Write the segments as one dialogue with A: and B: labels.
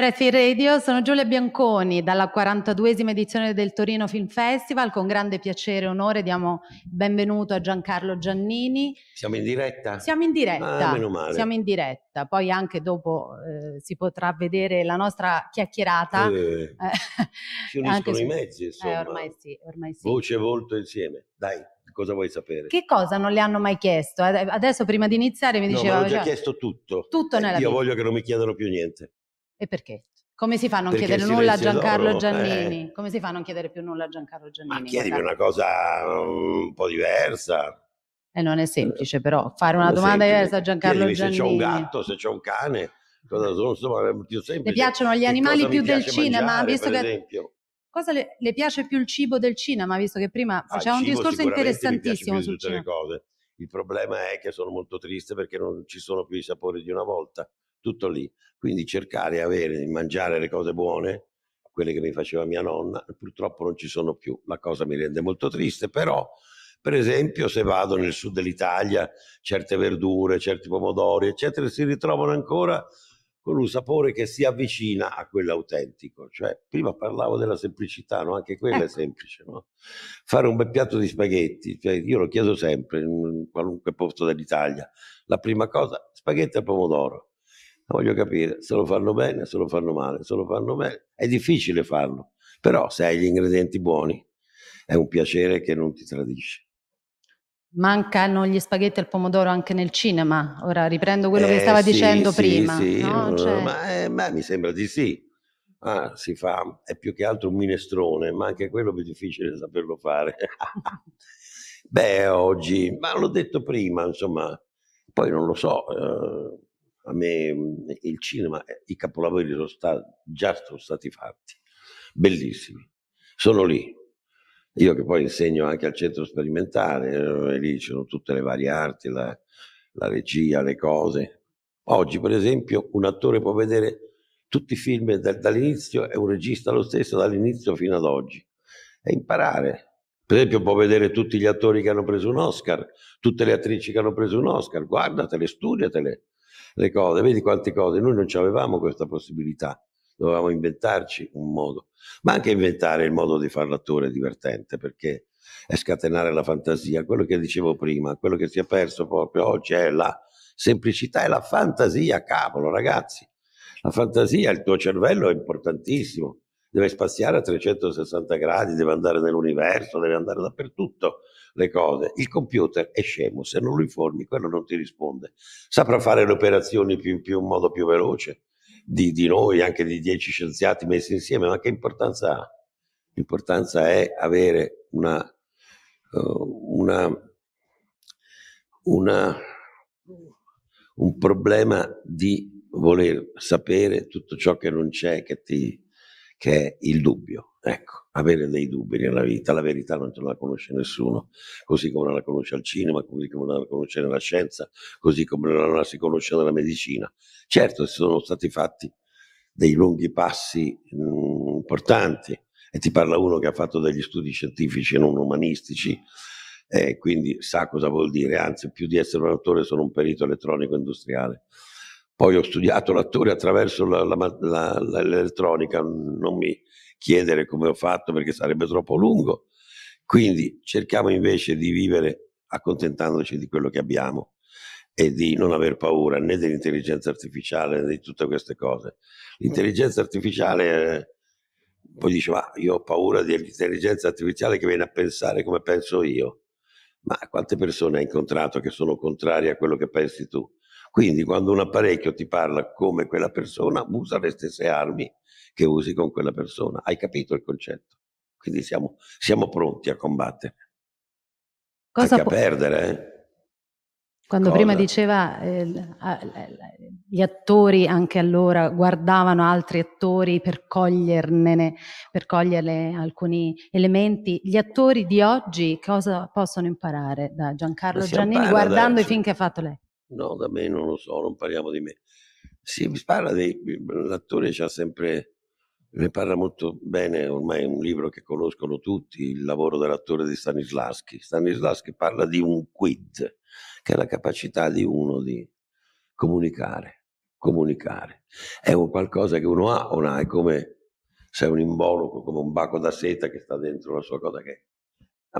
A: Prefi Radio, sono Giulia Bianconi dalla 42esima edizione del Torino Film Festival. Con grande piacere e onore diamo il benvenuto a Giancarlo Giannini.
B: Siamo in diretta? Siamo in diretta. Ah, meno male. Siamo in
A: diretta. Poi anche dopo eh, si potrà vedere la nostra chiacchierata. Eh,
B: si uniscono su... i mezzi, eh, insomma. Eh, ormai sì, ormai sì. Voce e volto insieme. Dai cosa vuoi sapere?
A: Che cosa non le hanno mai chiesto? Adesso prima di iniziare mi diceva... No, ma già cioè, chiesto
B: tutto. Tutto eh, nella Io vita. voglio che non mi chiedano più niente.
A: E perché? Come si fa a non perché chiedere nulla a Giancarlo eh. Giannini? Eh. Come si fa a non chiedere più nulla a Giancarlo Giannini? Ma chiedimi una
B: cosa mm, un po' diversa.
A: E eh, non è eh, semplice però fare una domanda semplice. diversa a Giancarlo chiedimi Giannini. se c'è un gatto,
B: se c'è un cane, cosa sono, insomma, più Le piacciono gli animali più del cinema, mangiare, visto che...
A: cosa le, le, piace più il cibo del cinema, visto che prima ah, faceva un discorso interessantissimo sul cinema.
B: Il problema è che sono molto triste perché non ci sono più i sapori di una volta tutto lì. Quindi cercare di avere, di mangiare le cose buone, quelle che mi faceva mia nonna, purtroppo non ci sono più, la cosa mi rende molto triste, però per esempio se vado nel sud dell'Italia, certe verdure, certi pomodori, eccetera, si ritrovano ancora con un sapore che si avvicina a quello autentico. Cioè, prima parlavo della semplicità, no? anche quella ecco. è semplice. No? Fare un bel piatto di spaghetti, cioè, io lo chiedo sempre in qualunque posto dell'Italia, la prima cosa, spaghetti al pomodoro voglio capire se lo fanno bene, se lo fanno male, se lo fanno male. È difficile farlo, però se hai gli ingredienti buoni è un piacere che non ti tradisce.
A: Mancano gli spaghetti al pomodoro anche nel cinema. Ora riprendo quello eh, che stava sì, dicendo sì, prima. Sì, no? cioè... ma,
B: eh, ma, mi sembra di sì. Ah, si fa, è più che altro un minestrone, ma anche quello è difficile saperlo fare. Beh, oggi, ma l'ho detto prima, insomma, poi non lo so. Eh a me mm, il cinema, eh, i capolavori sono stati, già sono stati fatti, bellissimi, sono lì. Io che poi insegno anche al centro sperimentale, eh, lì ci sono tutte le varie arti, la, la regia, le cose. Oggi, per esempio, un attore può vedere tutti i film dall'inizio, è un regista lo stesso dall'inizio fino ad oggi, e imparare. Per esempio può vedere tutti gli attori che hanno preso un Oscar, tutte le attrici che hanno preso un Oscar, guardatele, studiatele, le cose, vedi quante cose, noi non avevamo questa possibilità, dovevamo inventarci un modo, ma anche inventare il modo di fare l'attore è divertente perché è scatenare la fantasia, quello che dicevo prima, quello che si è perso proprio oggi è la semplicità e la fantasia, cavolo ragazzi, la fantasia, il tuo cervello è importantissimo, deve spaziare a 360 gradi, deve andare nell'universo, deve andare dappertutto le cose. Il computer è scemo, se non lo informi, quello non ti risponde. Saprà fare le operazioni più in più in modo più veloce di, di noi, anche di dieci scienziati messi insieme, ma che importanza ha? L'importanza è avere una, eh, una, una, un problema di voler sapere tutto ciò che non c'è, che ti, che è il dubbio. Ecco, avere dei dubbi nella vita, la verità non ce la conosce nessuno, così come non la conosce al cinema, così come non la conosce nella scienza, così come non la si conosce nella medicina. Certo, sono stati fatti dei lunghi passi mh, mm, importanti e ti parla uno che ha fatto degli studi scientifici e non umanistici, eh, quindi sa cosa vuol dire, anzi più di essere un autore sono un perito elettronico industriale. Poi ho studiato l'attore attraverso la, la, la, l'elettronica, non mi chiedere come ho fatto perché sarebbe troppo lungo. Quindi cerchiamo invece di vivere accontentandoci di quello che abbiamo e di non aver paura né dell'intelligenza artificiale né di tutte queste cose. L'intelligenza artificiale, poi dice, ma io ho paura dell'intelligenza artificiale che viene a pensare come penso io. Ma quante persone hai incontrato che sono contrarie a quello che pensi tu? Quindi quando un apparecchio ti parla come quella persona, usa le stesse armi che usi con quella persona. Hai capito il concetto? Quindi siamo, siamo pronti a combattere.
A: Cosa Anche a perdere, eh? Quando Cosa? prima diceva eh, gli attori anche allora guardavano altri attori per coglierne, per cogliere alcuni elementi, gli attori di oggi cosa possono imparare da Giancarlo Giannini guardando da... i film che ha fatto lei?
B: No, da me non lo so, non parliamo di me. Si parla dei... L'attore c'ha sempre... Ne parla molto bene, ormai è un libro che conoscono tutti, il lavoro dell'attore di Stanislavski. Stanislavski parla di un quid, che è la capacità di uno di comunicare, comunicare. È un qualcosa che uno ha o non ha, è come se è un involucro, come un baco da seta che sta dentro la sua cosa che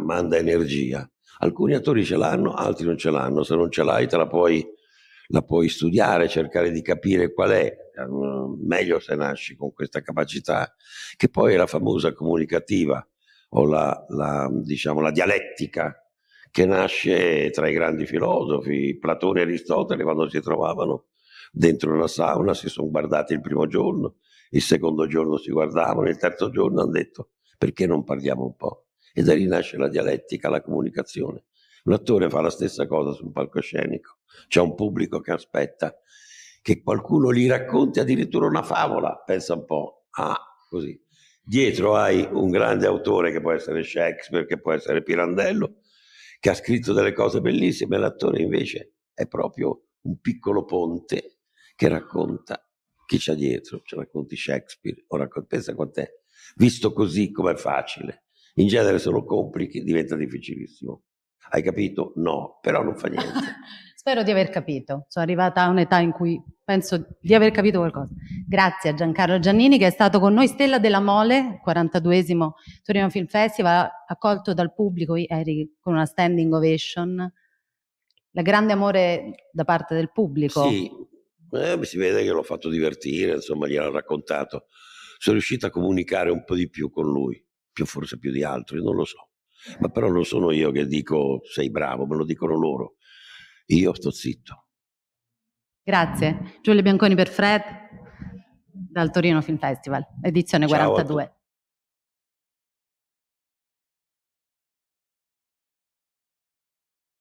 B: manda energia. Alcuni attori ce l'hanno, altri non ce l'hanno. Se non ce l'hai, te la puoi, la puoi studiare, cercare di capire qual è. Eh, meglio se nasci con questa capacità, che poi è la famosa comunicativa o la, la, diciamo, la dialettica che nasce tra i grandi filosofi, Platone e Aristotele, quando si trovavano dentro una sauna, si sono guardati il primo giorno, il secondo giorno si guardavano, il terzo giorno hanno detto perché non parliamo un po'? e da lì nasce la dialettica, la comunicazione. Un attore fa la stessa cosa su un palcoscenico, c'è un pubblico che aspetta che qualcuno gli racconti addirittura una favola, pensa un po', ah, così. Dietro hai un grande autore che può essere Shakespeare, che può essere Pirandello, che ha scritto delle cose bellissime, l'attore invece è proprio un piccolo ponte che racconta chi c'è dietro, ci racconti Shakespeare, o racconti, pensa quant'è, visto così com'è facile. In genere se lo complichi diventa difficilissimo. Hai capito? No, però non fa niente.
A: Spero di aver capito. Sono arrivata a un'età in cui penso di aver capito qualcosa. Grazie a Giancarlo Giannini che è stato con noi Stella della Mole, 42esimo Torino Film Festival, accolto dal pubblico ieri con una standing ovation. La grande amore da parte del pubblico. Sì,
B: eh, si vede che l'ho fatto divertire, insomma, gliel'ho raccontato. Sono riuscita a comunicare un po' di più con lui più, forse più di altri, non lo so. Ma però non sono io che dico sei bravo, me lo dicono loro. Io sto zitto.
A: Grazie. Giulio Bianconi per Fred dal Torino Film Festival, edizione Ciao 42.